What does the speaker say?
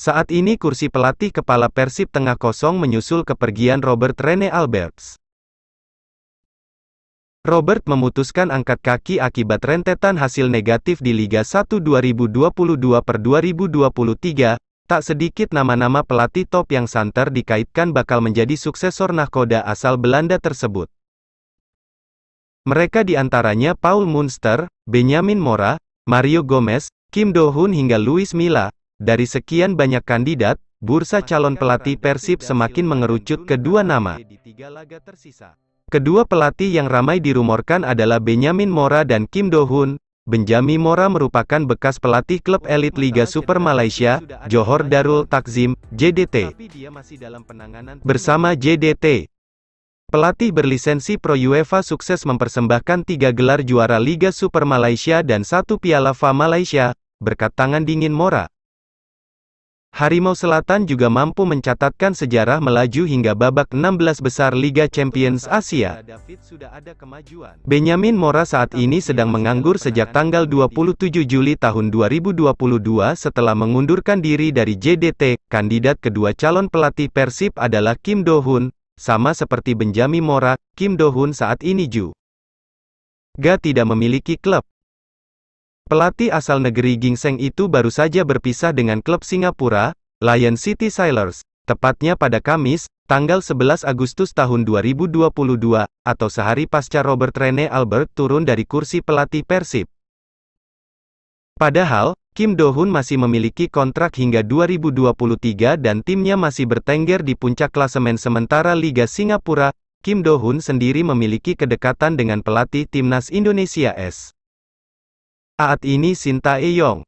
Saat ini kursi pelatih kepala Persib tengah kosong menyusul kepergian Robert Rene Alberts. Robert memutuskan angkat kaki akibat rentetan hasil negatif di Liga 1 2022 per 2023, tak sedikit nama-nama pelatih top yang santer dikaitkan bakal menjadi suksesor nahkoda asal Belanda tersebut. Mereka diantaranya Paul Munster, Benjamin Mora, Mario Gomez, Kim Do-hun hingga Luis Mila. Dari sekian banyak kandidat, bursa calon pelatih Persib semakin mengerucut kedua nama. Kedua pelatih yang ramai dirumorkan adalah Benjamin Mora dan Kim Do-hun. Benjamin Mora merupakan bekas pelatih klub elit Liga Super Malaysia, Johor Darul Takzim, JDT. Bersama JDT, pelatih berlisensi Pro UEFA sukses mempersembahkan tiga gelar juara Liga Super Malaysia dan satu Piala FA Malaysia, berkat tangan dingin Mora. Harimau Selatan juga mampu mencatatkan sejarah melaju hingga babak 16 besar Liga Champions Asia. Benyamin Mora saat ini sedang menganggur sejak tanggal 27 Juli tahun 2022 setelah mengundurkan diri dari JDT. Kandidat kedua calon pelatih Persib adalah Kim Do-hun, sama seperti Benjamin Mora, Kim Do-hun saat ini juga tidak memiliki klub. Pelatih asal negeri Gingseng itu baru saja berpisah dengan klub Singapura, Lion City Sailors, tepatnya pada Kamis, tanggal 11 Agustus tahun 2022, atau sehari pasca Robert Rene Albert turun dari kursi pelatih Persib. Padahal, Kim Do-hun masih memiliki kontrak hingga 2023 dan timnya masih bertengger di puncak klasemen sementara Liga Singapura, Kim Do-hun sendiri memiliki kedekatan dengan pelatih Timnas Indonesia S. Saat ini Sinta Eyong,